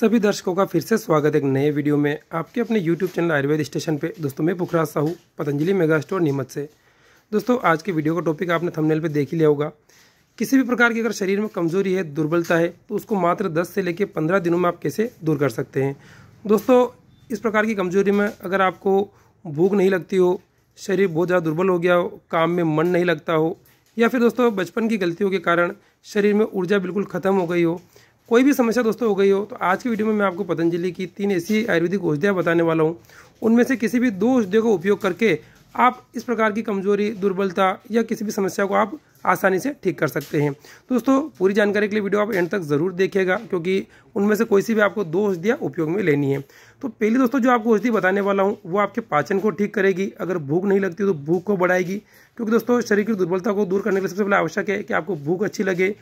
सभी दर्शकों का फिर से स्वागत है एक नए वीडियो में आपके अपने यूट्यूब चैनल आयुर्वेद स्टेशन पे दोस्तों मैं पुखराज साहू पतंजलि मेगा स्टोर नीमत से दोस्तों आज के वीडियो का टॉपिक आपने थंबनेल पे देख ही लिया होगा किसी भी प्रकार की अगर शरीर में कमजोरी है दुर्बलता है तो उसको मात्र दस से लेकर पंद्रह दिनों में आप कैसे दूर कर सकते हैं दोस्तों इस प्रकार की कमजोरी में अगर आपको भूख नहीं लगती हो शरीर बहुत ज़्यादा दुर्बल हो गया हो काम में मन नहीं लगता हो या फिर दोस्तों बचपन की गलतियों के कारण शरीर में ऊर्जा बिल्कुल ख़त्म हो गई हो कोई भी समस्या दोस्तों हो गई हो तो आज की वीडियो में मैं आपको पतंजलि की तीन ऐसी आयुर्वेदिक औषधियाँ बताने वाला हूँ उनमें से किसी भी दो औषधियों का उपयोग करके आप इस प्रकार की कमजोरी दुर्बलता या किसी भी समस्या को आप आसानी से ठीक कर सकते हैं दोस्तों पूरी जानकारी के लिए वीडियो आप एंड तक ज़रूर देखिएगा क्योंकि उनमें से कोई सी भी आपको दो औषधियाँ उपयोग में लेनी है तो पहली दोस्तों जो आपको औषधि बताने वाला हूँ वो आपके पाचन को ठीक करेगी अगर भूख नहीं लगती तो भूख को बढ़ाएगी क्योंकि दोस्तों शरीर की दुर्बलता को दूर करने के लिए सबसे पहले आवश्यक है कि आपको भूख अच्छी लगे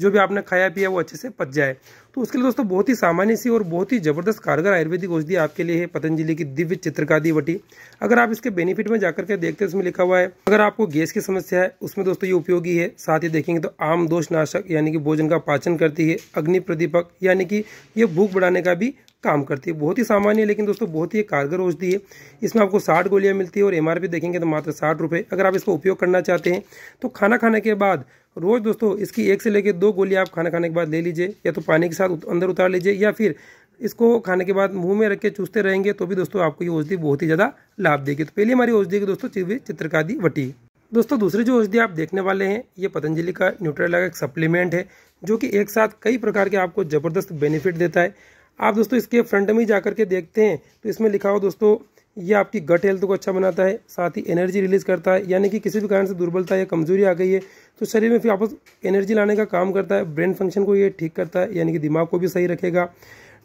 जो भी आपने खाया पिया वो अच्छे से पच जाए तो उसके लिए दोस्तों बहुत ही सामान्य सी और बहुत ही ज़बरदस्त कारगर आयुर्वेदिक औषधि आपके लिए है पतंजलि की दिव्य चित्रकादी वटी अगर आप इसके बेनिफिट में जाकर के देखते हैं उसमें लिखा हुआ है अगर आपको गैस की समस्या है उसमें दोस्तों ये उपयोगी है साथ ही देखेंगे तो आम दोष नाशक यानी कि भोजन का पाचन करती है अग्नि प्रदीपक यानी कि ये भूख बढ़ाने का भी काम करती है बहुत ही सामान्य है लेकिन दोस्तों बहुत ही कारगर औषधि है इसमें आपको साठ गोलियां मिलती है और एमआरपी देखेंगे तो मात्र साठ रुपये अगर आप इसका उपयोग करना चाहते हैं तो खाना खाने के बाद रोज़ दोस्तों इसकी एक से लेकर दो गोली आप खाना खाने के बाद ले लीजिए या तो पानी के साथ अंदर उतार लीजिए या फिर इसको खाने के बाद मुंह में रख के चूसते रहेंगे तो भी दोस्तों आपको ये औषधि बहुत ही ज़्यादा लाभ देगी तो पहली हमारी औषधि की दोस्तों चित्रकादी वटी दोस्तों दूसरी जो औषधि आप देखने वाले हैं ये पतंजलि का न्यूट्रेला एक सप्लीमेंट है जो कि एक साथ कई प्रकार के आपको ज़बरदस्त बेनिफिट देता है आप दोस्तों इसके फ्रंट में ही जाकर के देखते हैं तो इसमें लिखा हो दोस्तों यह आपकी गट हेल्थ को अच्छा बनाता है साथ ही एनर्जी रिलीज करता है यानी कि किसी भी कारण से दुर्बलता या कमजोरी आ गई है तो शरीर में फिर आपस एनर्जी लाने का काम करता है ब्रेन फंक्शन को ये ठीक करता है यानी कि दिमाग को भी सही रखेगा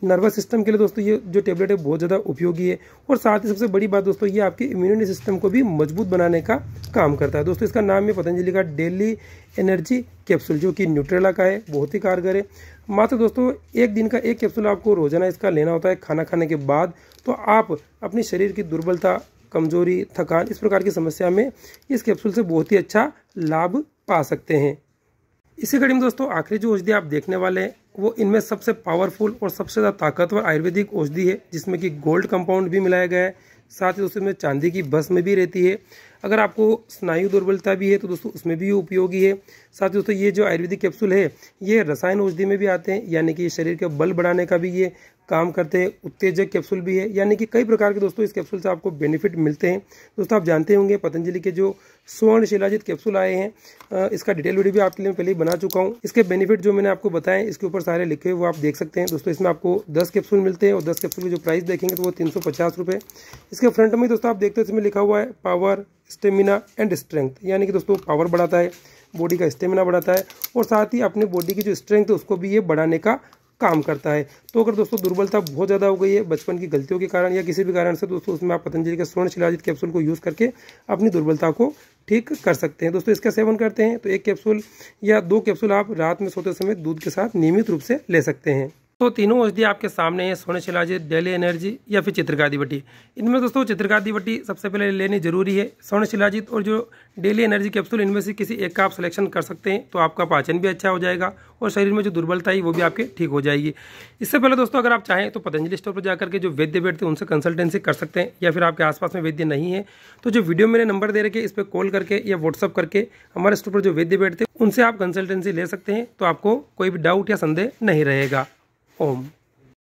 नर्वस सिस्टम के लिए दोस्तों ये जो टेबलेट है बहुत ज़्यादा उपयोगी है और साथ ही सबसे बड़ी बात दोस्तों ये आपके इम्यूनिटी सिस्टम को भी मजबूत बनाने का काम करता है दोस्तों इसका नाम है पतंजलि का डेली एनर्जी कैप्सूल जो कि न्यूट्रेला का है बहुत ही कारगर है मात्र दोस्तों एक दिन का एक कैप्सूल आपको रोजाना इसका लेना होता है खाना खाने के बाद तो आप अपने शरीर की दुर्बलता कमजोरी थकान इस प्रकार की समस्या में इस कैप्सूल से बहुत ही अच्छा लाभ पा सकते हैं इसी कड़ी में दोस्तों आखिरी जो औषधि आप देखने वाले हैं वो इनमें सबसे पावरफुल और सबसे ज़्यादा ताकतवर आयुर्वेदिक औषधि है जिसमें कि गोल्ड कंपाउंड भी मिलाया गया है साथ ही उसमें चांदी की में भी रहती है अगर आपको स्नायु दुर्बलता भी है तो दोस्तों उसमें भी उपयोगी है साथ ही दोस्तों ये जो आयुर्वेदिक कैप्सूल है ये रसायन औषधि में भी आते हैं यानी कि शरीर के बल बढ़ाने का भी ये काम करते हैं उत्तेजक कैप्सूल भी है यानी कि कई प्रकार के दोस्तों इस कैप्सूल से आपको बेनिफिट मिलते हैं दोस्तों आप जानते होंगे पतंजलि के जो स्वर्ण शिलाजित कैप्सूल आए हैं इसका डिटेल वीडियो भी आपके लिए पहले ही बना चुका हूँ इसके बेनिफिट जो मैंने आपको बताए इसके ऊपर सारे लिखे हुए वो आप देख सकते हैं दोस्तों इसमें आपको दस कैप्सूल मिलते हैं और दस कैप्सूल की जो प्राइस देखेंगे तो वो तीन सौ पचास रुपये इसके फ्रंट में दोस्तों आप देखते हो इसमें लिखा हुआ है पावर स्टेमिना एंड स्ट्रेंथ यानी कि दोस्तों पावर बढ़ाता है बॉडी का स्टेमिना बढ़ाता है और साथ ही अपने बॉडी की जो स्ट्रेंथ है उसको भी ये बढ़ाने का काम करता है तो अगर दोस्तों दुर्बलता बहुत ज़्यादा हो गई है बचपन की गलतियों के कारण या किसी भी कारण से दोस्तों उसमें आप पतंजलि के स्वर्ण शिलाजित कैप्सूल को यूज़ करके अपनी दुर्बलता को ठीक कर सकते हैं दोस्तों इसका सेवन करते हैं तो एक कैप्सूल या दो कैप्सूल आप रात में सोते समय दूध के साथ नियमित रूप से ले सकते हैं तो तीनों औषधि आपके सामने हैं शिलाजे डेली एनर्जी या फिर चित्रकारी बट्टी इनमें दोस्तों चित्रकारी बट्टी सबसे पहले लेनी जरूरी है शिलाजित और जो डेली एनर्जी कैप्सूल इनमें से किसी एक का आप सिलेक्शन कर सकते हैं तो आपका पाचन भी अच्छा हो जाएगा और शरीर में जो दुर्बलता है वो भी आपके ठीक हो जाएगी इससे पहले दोस्तों अगर आप चाहें तो पतंजलि स्टोर पर जाकर के जो वैद्य बैठते हैं उनसे कंसल्टेंसी कर सकते हैं या फिर आपके आसपास में वैद्य नहीं है तो जो वीडियो मैंने नंबर दे रखे इस पर कॉल करके या व्हाट्सअप करके हमारे स्टोर पर जो वैद्य बैठते हैं उनसे आप कंसल्टेंसी ले सकते हैं तो आपको कोई भी डाउट या संदेह नहीं रहेगा om